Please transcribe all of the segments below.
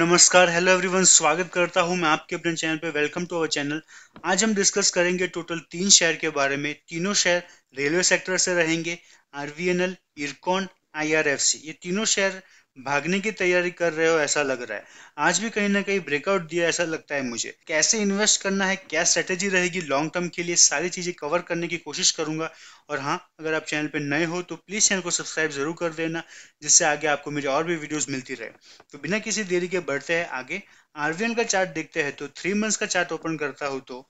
नमस्कार hello everyone स्वागत करता हूं मैं आपके अपने चैनल पे वेलकम टू अवर चैनल आज हम डिस्कस करेंगे टोटल तीन शहर के बारे में तीनों शहर रेलवे सेक्टर से रहेंगे आरवीएनएल इरकॉन आईआरएफसी ये तीनों शहर भागने की तैयारी कर रहे हो ऐसा लग रहा है आज भी कहीं ना कहीं ब्रेकआउट दिया ऐसा लगता है मुझे कैसे इन्वेस्ट करना है क्या स्ट्रेटेजी रहेगी लॉन्ग टर्म के लिए सारी चीज़ें कवर करने की कोशिश करूंगा और हाँ अगर आप चैनल पर नए हो तो प्लीज़ चैनल को सब्सक्राइब ज़रूर कर देना जिससे आगे आपको मेरी और भी वीडियोज़ मिलती रहे तो बिना किसी देरी के बढ़ते हैं आगे आरवीएन का चार्ट देखते हैं तो थ्री मंथ्स का चार्ट ओपन करता हूं तो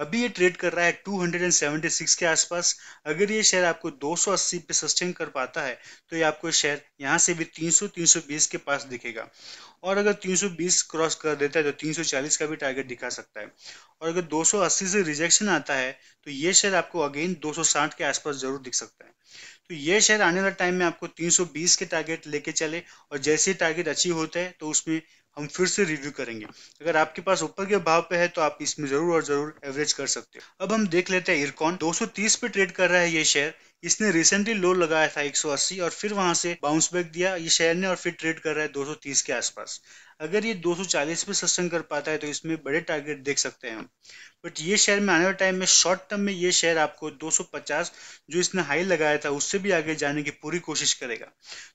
अभी ये ट्रेड कर रहा है 276 के आसपास अगर ये शेयर आपको 280 पे सस्टेन कर पाता है तो ये आपको शेयर यहाँ से भी 300 320 के पास दिखेगा और अगर 320 क्रॉस कर देता है तो 340 का भी टारगेट दिखा सकता है और अगर 280 से रिजेक्शन आता है तो ये शेयर आपको अगेन 260 के आसपास जरूर दिख सकता है तो ये शेयर आने वाले टाइम में आपको 320 के टारगेट लेके चले और जैसे टारगेट अचीव होता है तो उसमें हम फिर से रिव्यू करेंगे अगर आपके पास ऊपर के भाव पे है तो आप इसमें जरूर और जरूर एवरेज कर सकते हो अब हम देख लेते हैं इरकॉन 230 पे ट्रेड कर रहा है ये शेयर इसने रिसेंटली लो लगाया था 180 और फिर वहां से बाउंस बैक दिया ये शेयर ने और फिर ट्रेड कर रहा है 230 के आसपास अगर ये 240 पे सस्टेन कर पाता है तो इसमें बड़े टारगेट देख सकते हैं हम बट ये शेयर में आने वाले टाइम में शॉर्ट टर्म में ये शेयर आपको 250 जो इसने हाई लगाया था उससे भी आगे जाने की पूरी कोशिश करेगा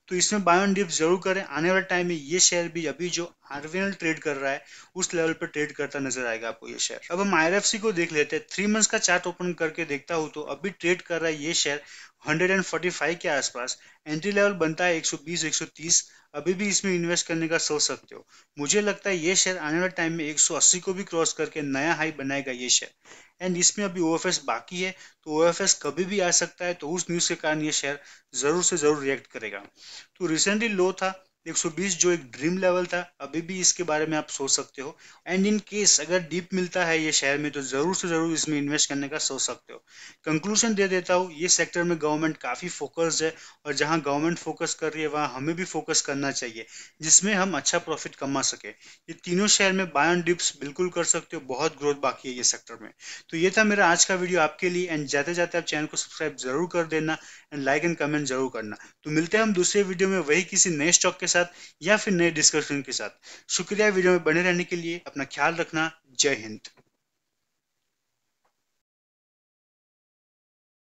तो इसमें बाय ऑन डिप जरूर करें आने वाले टाइम में ये शेयर भी अभी जो आरवीएल ट्रेड कर रहा है उस लेवल पर ट्रेड करता नजर आएगा आपको ये शेयर अब हम आई को देख लेते हैं थ्री मंथ्स का चार्ट ओपन करके देखता हूँ तो अभी ट्रेड कर रहा है ये शेयर 145 के आसपास एंट्री लेवल बनता है 120 130 अभी भी इसमें इन्वेस्ट करने का सोच सकते हो मुझे लगता है ये शेयर आने वाले टाइम में 180 को भी क्रॉस करके नया हाई बनाएगा ये शेयर एंड इसमें अभी ओ बाकी है तो ओ कभी भी आ सकता है तो उस न्यूज़ के कारण ये शेयर ज़रूर से ज़रूर रिएक्ट करेगा तो रिसेंटली लो था 120 जो एक ड्रीम लेवल था अभी भी इसके बारे में आप सोच सकते हो एंड इन केस अगर डीप मिलता है ये शहर में तो ज़रूर से ज़रूर इसमें इन्वेस्ट करने का सोच सकते हो कंक्लूजन दे देता हूँ ये सेक्टर में गवर्नमेंट काफ़ी फोकस्ड है और जहाँ गवर्नमेंट फोकस कर रही है वहाँ हमें भी फोकस करना चाहिए जिसमें हम अच्छा प्रॉफिट कमा सके ये तीनों शहर में बाय ऑन डिप्स बिल्कुल कर सकते हो बहुत ग्रोथ बाकी है ये सेक्टर में तो ये था मेरा आज का वीडियो आपके लिए एंड जाते जाते आप चैनल को सब्सक्राइब जरूर कर देना एंड लाइक एंड कमेंट जरूर करना तो मिलते हैं हम दूसरे वीडियो में वही किसी नए स्टॉक के साथ साथ या फिर नए डिस्कशन के साथ शुक्रिया वीडियो में बने रहने के लिए अपना ख्याल रखना जय हिंद